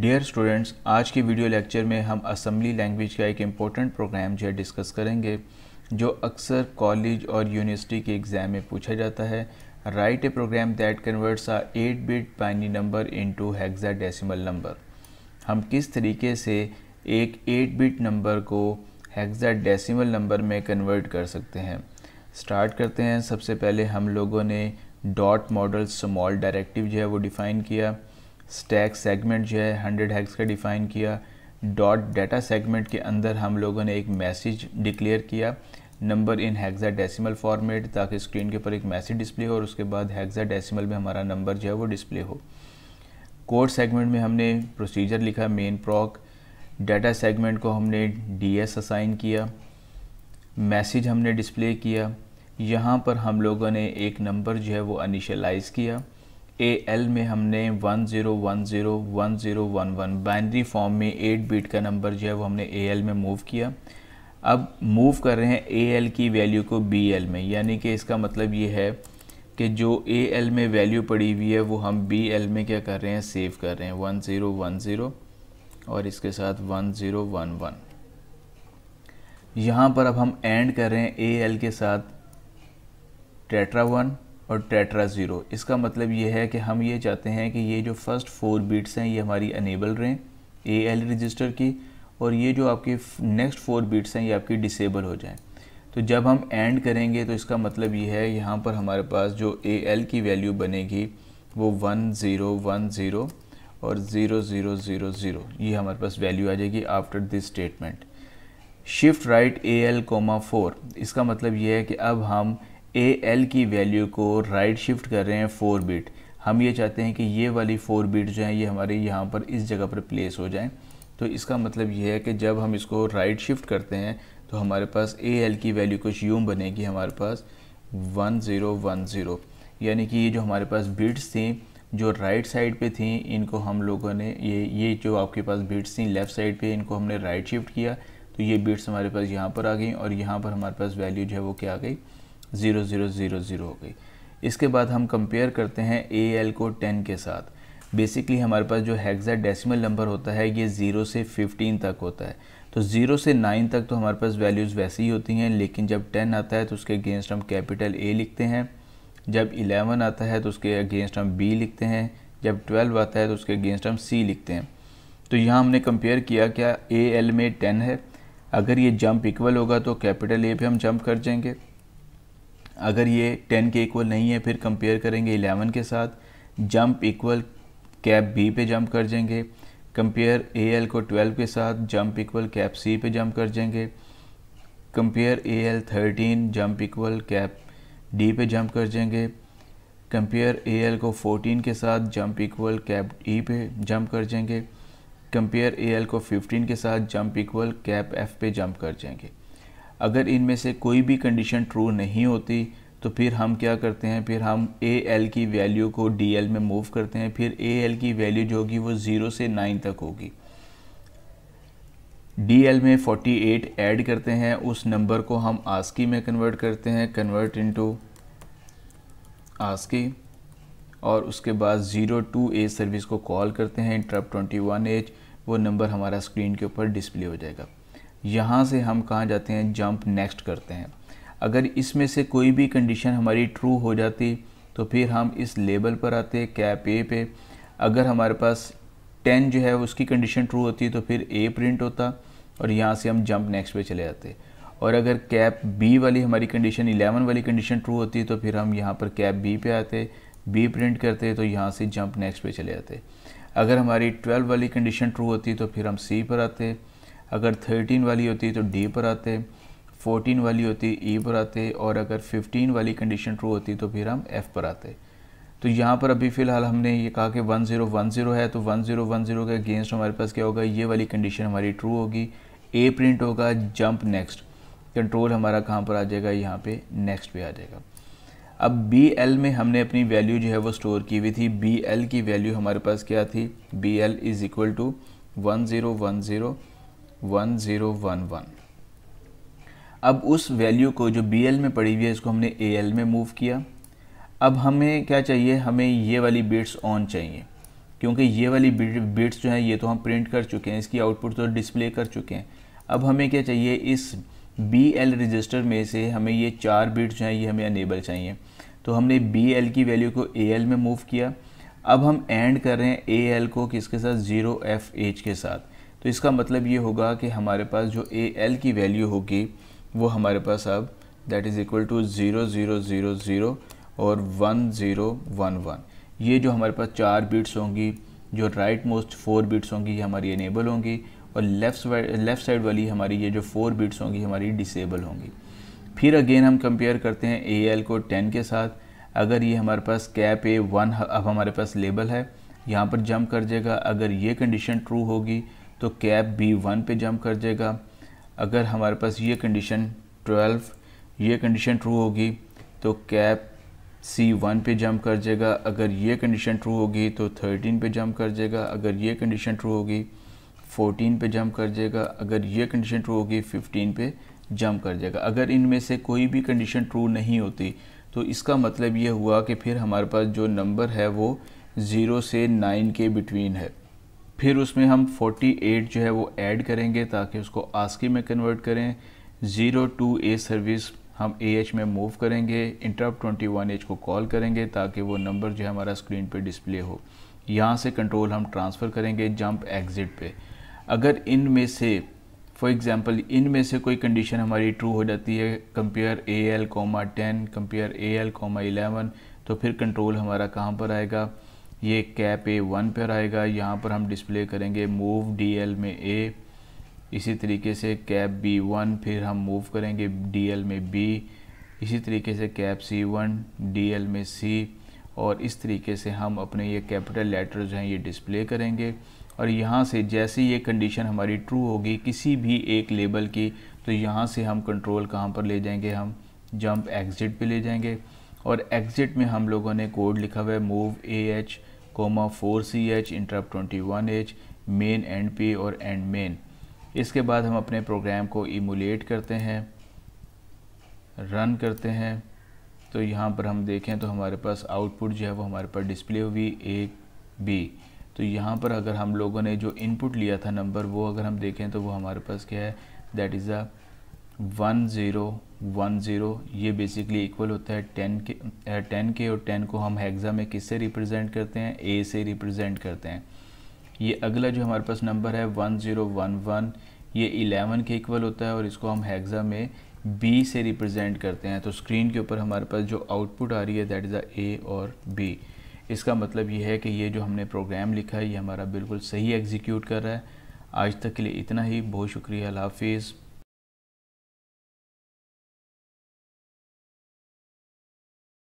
dear students आज की video lecture में हम असम्बली लैंग्वेज का एक इम्पोर्टेंट प्रोग्राम जो है डिस्कस करेंगे जो अक्सर कॉलेज और यूनिवर्सिटी के एग्ज़ाम में पूछा जाता है write a program that converts a eight bit binary number into hexadecimal number हम किस तरीके से एक एट बिट नंबर को हेक्सा डेसीमल नंबर में कन्वर्ट कर सकते हैं स्टार्ट करते हैं सबसे पहले हम लोगों ने डॉट मॉडल स्मॉल डायरेक्टिव जो है वो डिफ़ाइन किया स्टैक सेगमेंट जो है हंड्रेड हैक्स का डिफ़ाइन किया डॉट डाटा सेगमेंट के अंदर हम लोगों ने एक मैसेज डिक्लेयर किया number in hexadecimal format ताकि स्क्रीन के ऊपर एक मैसेज डिस्प्ले हो और उसके बाद हैगजा डेसीमल में हमारा नंबर जो है वो डिस्प्ले हो कोड सेगमेंट में हमने प्रोसीजर लिखा मेन प्रॉक डाटा सेगमेंट को हमने डी एस असाइन किया मैसेज हमने डिस्प्ले किया यहाँ पर हम लोगों ने एक नंबर जो है वो अनिशलाइज किया ए एल में हमने 10101011 बाइनरी फॉर्म में 8 बीट का नंबर जो है वो हमने ए एल में मूव किया अब मूव कर रहे हैं ए एल की वैल्यू को बी एल में यानी कि इसका मतलब ये है कि जो ए एल में वैल्यू पड़ी हुई है वो हम बी एल में क्या कर रहे हैं सेव कर रहे हैं वन ज़ीरो वन ज़ीरो और इसके साथ वन ज़ीरो वन वन यहाँ पर अब हम एंड कर रहे हैं ए एल के साथ टेट्रा वन और टेट्रा ज़ीरो इसका मतलब ये है कि हम ये चाहते हैं कि ये जो फर्स्ट फोर बीट्स हैं ये हमारी अनेबल रहें ए एल रजिस्टर की और ये जो आपकी नेक्स्ट फोर बीट्स हैं ये आपकी डिसेबल हो जाएं तो जब हम एंड करेंगे तो इसका मतलब ये है यहाँ पर हमारे पास जो ए एल की वैल्यू बनेगी वो वन ज़ीरो वन ज़ीरो और ज़ीरो ज़ीरो ज़ीरो ज़ीरो ये हमारे पास वैल्यू आ जाएगी after this statement shift right A L comma four इसका मतलब ये है कि अब हम ए एल की वैल्यू को राइट शिफ्ट कर रहे हैं फोर बीट हम ये चाहते हैं कि ये वाली फोर बीट जो है ये हमारे यहाँ पर इस जगह पर प्लेस हो जाएँ तो इसका मतलब ये है कि जब हम इसको राइट शिफ्ट करते हैं तो हमारे पास ए एल की वैल्यू कुछ यूँ बनेगी हमारे पास वन ज़ीरो वन ज़ीरो यानी कि ये जो हमारे पास बीट्स थी जो राइट साइड पे थी इनको हम लोगों ने ये ये जो आपके पास बीट्स थी लेफ़्ट साइड पे इनको हमने राइट शिफ्ट किया तो ये बीट्स हमारे पास यहाँ पर आ गई और यहाँ पर हमारे पास वैल्यू जो है वो क्या आ गई ज़ीरो ज़ीरो ज़ीरो ज़ीरो हो गई इसके बाद हम कंपेयर करते हैं ए एल को टेन के साथ बेसिकली हमारे पास जो हैगजा डेसिमल नंबर होता है ये ज़ीरो से फिफ्टीन तक होता है तो ज़ीरो से नाइन तक तो हमारे पास वैल्यूज़ वैसे ही होती हैं लेकिन जब टेन आता है तो उसके अगेंस्ट हम कैपिटल ए लिखते हैं जब इलेवन आता है तो उसके अगेंस्ट हम बी लिखते हैं जब ट्वेल्व आता है तो उसके अगेंस्ट हम सी लिखते हैं तो यहाँ हमने कंपेयर किया क्या ए एल में टेन है अगर ये जंप इक्वल होगा तो कैपिटल ए पे हम जंप कर जाएंगे अगर ये टेन के इक्वल नहीं है फिर कंपेयर करेंगे इलेवन के साथ जंप इक्वल कैप बी पे जंप कर जाएंगे कंपेयर ए एल को ट्वेल्व के साथ जंप इक्वल कैप सी पे जंप कर जाएंगे compare A L thirteen jump equal cap D पे जंप कर जाएंगे कंपेयर ए एल को फोर्टीन के साथ जंप इक्वल कैप ई पे जंप कर जाएंगे कंपेयर ए एल को फिफ्टीन के साथ जंप इक्वल कैप एफ पे जंप कर जाएंगे अगर इनमें से कोई भी कंडीशन ट्रू नहीं होती तो फिर हम क्या करते हैं फिर हम ए एल की वैल्यू को डी एल में मूव करते हैं फिर ए एल की वैल्यू जो होगी वो ज़ीरो से नाइन तक होगी डी एल में एट ऐड करते हैं उस नंबर को हम आस्की में कन्वर्ट करते हैं कन्वर्ट इनटू आस्की और उसके बाद ज़ीरो टू ए सर्विस को कॉल करते हैं इंटरप्ट ट्वेंटी वन एच वो नंबर हमारा स्क्रीन के ऊपर डिस्प्ले हो जाएगा यहाँ से हम कहाँ जाते हैं जंप नेक्स्ट करते हैं अगर इसमें से कोई भी कंडीशन हमारी ट्रू हो जाती तो फिर हम इस लेबल पर आते कैप ए पे अगर हमारे पास टेन जो है उसकी कंडीशन ट्रू होती तो फिर ए प्रिंट होता और यहाँ से हम जंप नेक्स्ट पे चले जाते और अगर कैप बी वाली हमारी कंडीशन 11 वाली कंडीशन ट्रू होती तो फिर हम यहाँ पर कैप बी पे आते बी प्रिंट करते तो यहाँ से जंप नेक्स्ट पे चले जाते अगर हमारी 12 वाली कंडीशन ट्रू होती तो फिर हम सी पर आते अगर थर्टीन वाली होती तो डी पर आते फोर्टीन वाली होती ई पर आते और अगर फिफ्टीन वाली कंडीशन ट्रू होती तो फिर हम एफ़ पर आते तो यहाँ पर अभी फ़िलहाल हमने ये कहा कि वन ज़ीरो वन ज़ीरो है तो वन ज़ीरो वन ज़ीरो के अगेंस्ट हमारे पास क्या होगा ये वाली कंडीशन हमारी ट्रू होगी ए प्रिंट होगा जंप नेक्स्ट कंट्रोल हमारा कहाँ पर आ जाएगा यहाँ पर नेक्स्ट पर आ जाएगा अब बी एल में हमने अपनी वैल्यू जो है वो स्टोर की हुई थी बी एल की वैल्यू हमारे पास क्या थी B L is equal to one zero one zero one zero one one अब उस वैल्यू को जो बी एल में पड़ी हुई है इसको हमने ए एल में मूव किया अब हमें क्या चाहिए हमें ये वाली बिट्स ऑन चाहिए क्योंकि ये वाली बिट्स जो हैं ये तो हम प्रिंट कर चुके हैं इसकी आउटपुट तो डिस्प्ले कर चुके हैं अब हमें क्या चाहिए इस बी एल रजिस्टर में से हमें ये चार बिट्स जो हैं ये हमें अनेबल चाहिए तो हमने बी एल की वैल्यू को ए एल में मूव किया अब हम एंड कर रहे हैं ए एल को किसके साथ ज़ीरो एफ एच के साथ तो इसका मतलब ये होगा कि हमारे पास जो ए एल की वैल्यू होगी वो हमारे पास अब that is equal to zero zero zero zero और वन ज़ीरो वन वन ये जो हमारे पास चार बीट्स होंगी जो राइट मोस्ट फोर बीट्स होंगी ये हमारी इनेबल होंगी और लेफ्ट लेफ़्ट साइड वाली हमारी ये जो फोर बीट्स होंगी हमारी डिसेबल होंगी फिर अगेन हम कंपेयर करते हैं ए एल को टेन के साथ अगर ये हमारे पास कैप ए वन अब हमारे पास लेबल है यहाँ पर जंप कर जाएगा अगर ये कंडीशन ट्रू होगी तो कैप बी वन पर जम्प कर जाएगा अगर हमारे पास ये कंडीशन ट्वेल्व ये कंडीशन ट्रू होगी तो कैप सी वन पे जंप कर जाएगा अगर ये कंडीशन ट्रू होगी तो थर्टीन पे जंप कर जाएगा अगर ये कंडीशन ट्रू होगी फोटीन पे जंप कर जाएगा अगर ये कंडीशन ट्रू होगी फिफ्टीन पे जंप कर जाएगा अगर इनमें से कोई भी कंडीशन ट्रू नहीं होती तो इसका मतलब ये हुआ कि फिर हमारे पास जो नंबर है वो ज़ीरो से नाइन के बिटवीन है फिर उसमें हम 48 जो है वो ऐड करेंगे ताकि उसको आस्की में कन्वर्ट करें ज़ीरो टू ए सर्विस हम ए एच में मूव करेंगे इंटरप 21 एच को कॉल करेंगे ताकि वो नंबर जो है हमारा स्क्रीन पे डिस्प्ले हो यहाँ से कंट्रोल हम ट्रांसफ़र करेंगे जंप एग्ज़िट पे अगर इन में से फॉर एग्ज़ाम्पल इन में से कोई कंडीशन हमारी ट्रू हो जाती है compare A L comma ten compare A L comma eleven तो फिर कंट्रोल हमारा कहाँ पर आएगा ये कैप ए वन पर आएगा यहाँ पर हम डिस्प्ले करेंगे मूव डी एल में ए इसी तरीके से कैप बी वन फिर हम मूव करेंगे डी एल में बी इसी तरीके से cap C one D L में सी और इस तरीके से हम अपने ये कैपिटल लेटर जो हैं ये डिस्प्ले करेंगे और यहाँ से जैसे ये कंडीशन हमारी ट्रू होगी किसी भी एक लेबल की तो यहाँ से हम कंट्रोल कहाँ पर ले जाएंगे हम जंप एग्ज़िट पे ले जाएंगे और एग्जिट में हम लोगों ने कोड लिखा हुआ है move A H comma four C H interrupt twenty one H main end P और एंड मेन इसके बाद हम अपने प्रोग्राम को इमुलेट करते हैं रन करते हैं तो यहाँ पर हम देखें तो हमारे पास आउटपुट जो है वो हमारे पास डिस्प्ले हुई ए बी तो यहाँ पर अगर हम लोगों ने जो इनपुट लिया था नंबर वो अगर हम देखें तो वो हमारे पास क्या है that is a one zero one zero ये बेसिकली इक्वल होता है टेन के टेन के और टेन को हम हेक्सा में किससे रिप्रेजेंट करते हैं ए से रिप्रेजेंट करते हैं ये अगला जो हमारे पास नंबर है वन ज़ीरो वन वन ये इलेवन के इक्वल होता है और इसको हम हेक्सा में बी से रिप्रेजेंट करते हैं तो स्क्रीन के ऊपर हमारे पास जो आउटपुट आ रही है दैट इज़ द ए और बी इसका मतलब ये है कि ये जो हमने प्रोग्राम लिखा है ये हमारा बिल्कुल सही एग्जीक्यूट कर रहा है आज तक के लिए इतना ही बहुत शुक्रिया हाफिज़